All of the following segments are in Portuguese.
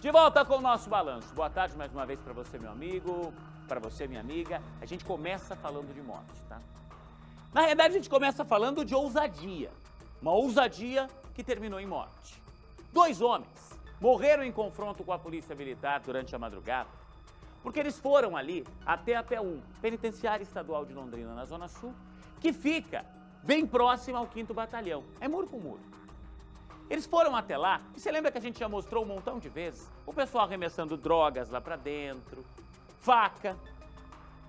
De volta com o nosso balanço. Boa tarde mais uma vez para você, meu amigo, para você, minha amiga. A gente começa falando de morte, tá? Na realidade, a gente começa falando de ousadia. Uma ousadia que terminou em morte. Dois homens morreram em confronto com a polícia militar durante a madrugada, porque eles foram ali até até um penitenciário estadual de Londrina, na Zona Sul, que fica bem próximo ao 5 Batalhão. É muro com muro. Eles foram até lá, e você lembra que a gente já mostrou um montão de vezes? O pessoal arremessando drogas lá para dentro, faca.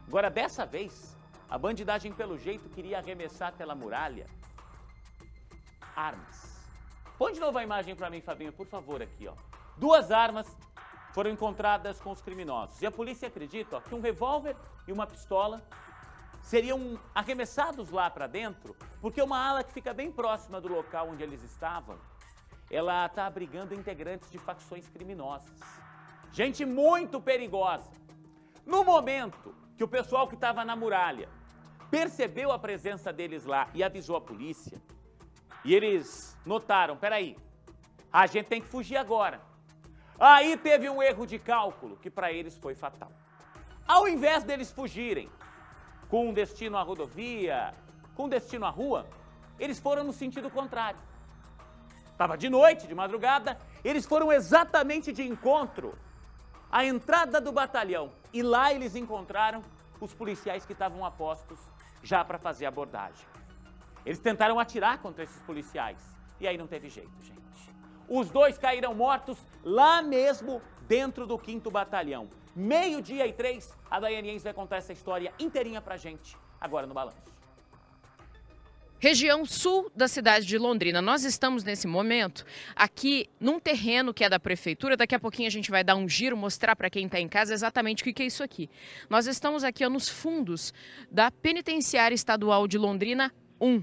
Agora, dessa vez, a bandidagem, pelo jeito, queria arremessar pela muralha armas. Põe de novo a imagem para mim, Fabinho, por favor, aqui, ó. Duas armas foram encontradas com os criminosos. E a polícia acredita ó, que um revólver e uma pistola seriam arremessados lá para dentro, porque é uma ala que fica bem próxima do local onde eles estavam ela está abrigando integrantes de facções criminosas. Gente muito perigosa. No momento que o pessoal que estava na muralha percebeu a presença deles lá e avisou a polícia, e eles notaram, peraí, a gente tem que fugir agora. Aí teve um erro de cálculo que para eles foi fatal. Ao invés deles fugirem com destino à rodovia, com destino à rua, eles foram no sentido contrário. Estava de noite, de madrugada, eles foram exatamente de encontro à entrada do batalhão e lá eles encontraram os policiais que estavam a postos já para fazer a abordagem. Eles tentaram atirar contra esses policiais e aí não teve jeito, gente. Os dois caíram mortos lá mesmo dentro do 5 Batalhão. Meio-dia e três, a Daiane vai contar essa história inteirinha pra gente agora no Balanço. Região sul da cidade de Londrina. Nós estamos nesse momento aqui num terreno que é da prefeitura. Daqui a pouquinho a gente vai dar um giro, mostrar para quem está em casa exatamente o que é isso aqui. Nós estamos aqui ó, nos fundos da Penitenciária Estadual de Londrina 1.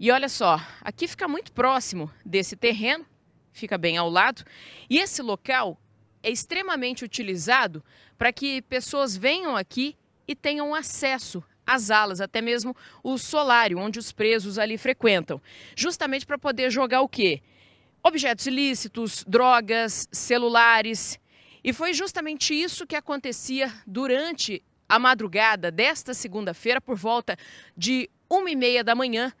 E olha só, aqui fica muito próximo desse terreno, fica bem ao lado. E esse local é extremamente utilizado para que pessoas venham aqui e tenham acesso as alas, até mesmo o solário, onde os presos ali frequentam. Justamente para poder jogar o quê? Objetos ilícitos, drogas, celulares. E foi justamente isso que acontecia durante a madrugada desta segunda-feira, por volta de uma e meia da manhã.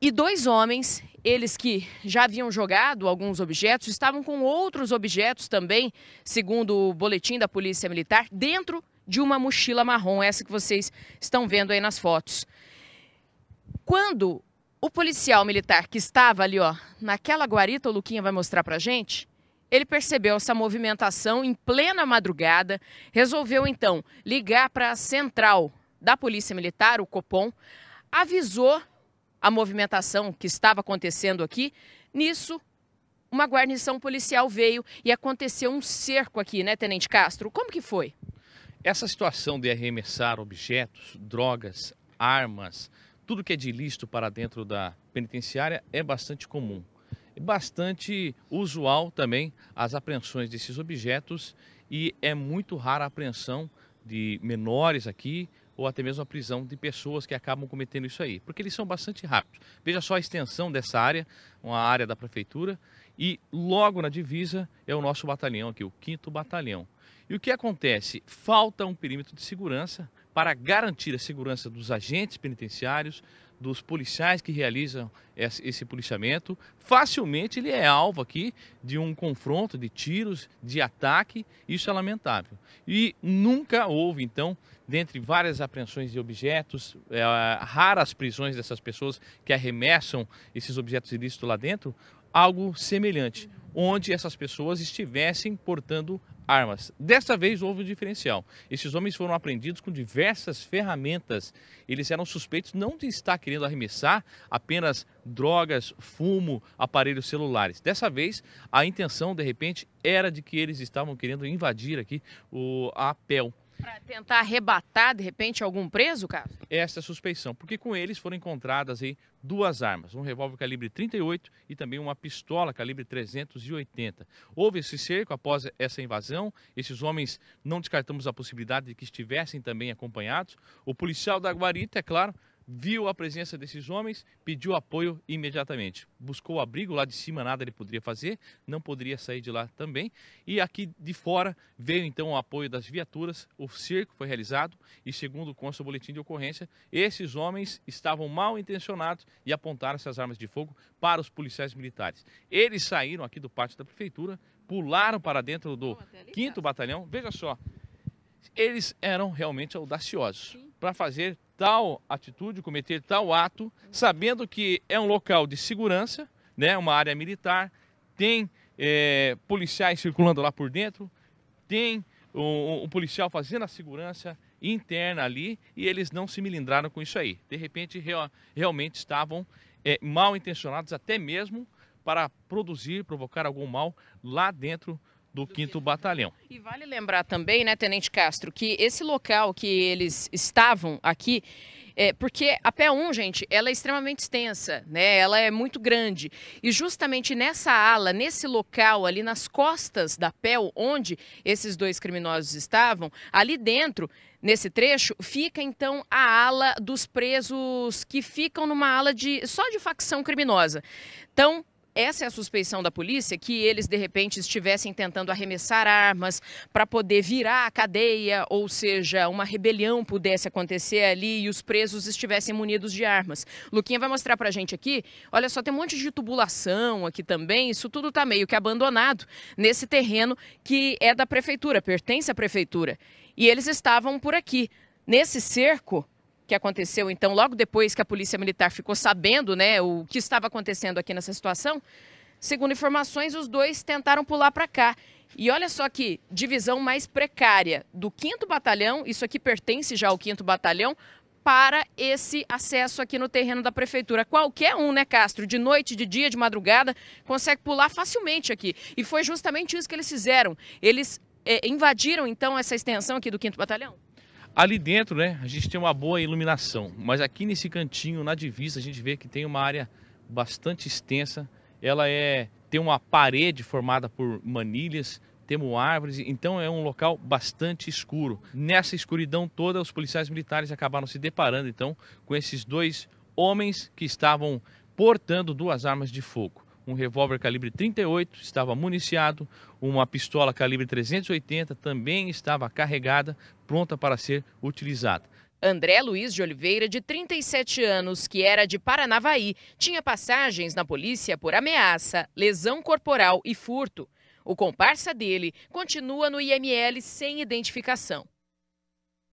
E dois homens, eles que já haviam jogado alguns objetos, estavam com outros objetos também, segundo o boletim da Polícia Militar, dentro de uma mochila marrom, essa que vocês estão vendo aí nas fotos. Quando o policial militar que estava ali, ó, naquela guarita, o Luquinha vai mostrar pra gente, ele percebeu essa movimentação em plena madrugada, resolveu então ligar para a central da Polícia Militar, o Copom, avisou a movimentação que estava acontecendo aqui. Nisso, uma guarnição policial veio e aconteceu um cerco aqui, né, Tenente Castro? Como que foi? Essa situação de arremessar objetos, drogas, armas, tudo que é de ilícito para dentro da penitenciária é bastante comum. É bastante usual também as apreensões desses objetos e é muito rara a apreensão de menores aqui ou até mesmo a prisão de pessoas que acabam cometendo isso aí, porque eles são bastante rápidos. Veja só a extensão dessa área, uma área da prefeitura, e logo na divisa é o nosso batalhão aqui, o 5 Batalhão. E o que acontece? Falta um perímetro de segurança para garantir a segurança dos agentes penitenciários, dos policiais que realizam esse policiamento. Facilmente ele é alvo aqui de um confronto, de tiros, de ataque. Isso é lamentável. E nunca houve, então, dentre várias apreensões de objetos, é, raras prisões dessas pessoas que arremessam esses objetos ilícitos lá dentro, algo semelhante, onde essas pessoas estivessem portando armas. Dessa vez houve um diferencial. Esses homens foram apreendidos com diversas ferramentas. Eles eram suspeitos não de estar querendo arremessar apenas drogas, fumo, aparelhos celulares. Dessa vez, a intenção, de repente, era de que eles estavam querendo invadir aqui o, a para tentar arrebatar, de repente, algum preso, Carlos? Essa é a suspeição, porque com eles foram encontradas aí duas armas, um revólver calibre 38 e também uma pistola calibre 380. Houve esse cerco após essa invasão. Esses homens não descartamos a possibilidade de que estivessem também acompanhados. O policial da guarita, é claro, viu a presença desses homens, pediu apoio imediatamente. Buscou abrigo lá de cima, nada ele poderia fazer, não poderia sair de lá também. E aqui de fora veio então o apoio das viaturas, o cerco foi realizado e, segundo consta o boletim de ocorrência, esses homens estavam mal intencionados e apontaram essas armas de fogo para os policiais militares. Eles saíram aqui do pátio da prefeitura, pularam para dentro do 5 tá? Batalhão. Veja só, eles eram realmente audaciosos para fazer tal atitude, cometer tal ato, sabendo que é um local de segurança, né, uma área militar, tem é, policiais circulando lá por dentro, tem um, um, policial fazendo a segurança interna ali e eles não se milindraram com isso aí. De repente, real, realmente estavam é, mal intencionados até mesmo para produzir, provocar algum mal lá dentro do 5 Batalhão. E vale lembrar também, né, Tenente Castro, que esse local que eles estavam aqui, é, porque a pé 1, gente, ela é extremamente extensa, né? Ela é muito grande. E justamente nessa ala, nesse local ali nas costas da pé onde esses dois criminosos estavam, ali dentro Nesse trecho fica então a ala dos presos que ficam numa ala de só de facção criminosa. Então, essa é a suspeição da polícia, que eles de repente estivessem tentando arremessar armas para poder virar a cadeia, ou seja, uma rebelião pudesse acontecer ali e os presos estivessem munidos de armas. Luquinha vai mostrar para a gente aqui. Olha só, tem um monte de tubulação aqui também. Isso tudo está meio que abandonado nesse terreno que é da prefeitura, pertence à prefeitura. E eles estavam por aqui, nesse cerco que aconteceu, então, logo depois que a Polícia Militar ficou sabendo né, o que estava acontecendo aqui nessa situação, segundo informações, os dois tentaram pular para cá. E olha só que divisão mais precária do 5 Batalhão, isso aqui pertence já ao 5 Batalhão, para esse acesso aqui no terreno da prefeitura. Qualquer um, né, Castro, de noite, de dia, de madrugada, consegue pular facilmente aqui. E foi justamente isso que eles fizeram. Eles é, invadiram, então, essa extensão aqui do 5 Batalhão? Ali dentro, né, a gente tem uma boa iluminação, mas aqui nesse cantinho, na divisa, a gente vê que tem uma área bastante extensa. Ela é tem uma parede formada por manilhas, temos árvores, então é um local bastante escuro. Nessa escuridão toda, os policiais militares acabaram se deparando então com esses dois homens que estavam portando duas armas de fogo um revólver calibre 38, estava municiado, uma pistola calibre 380 também estava carregada, pronta para ser utilizada. André Luiz de Oliveira, de 37 anos, que era de Paranavaí, tinha passagens na polícia por ameaça, lesão corporal e furto. O comparsa dele continua no IML sem identificação.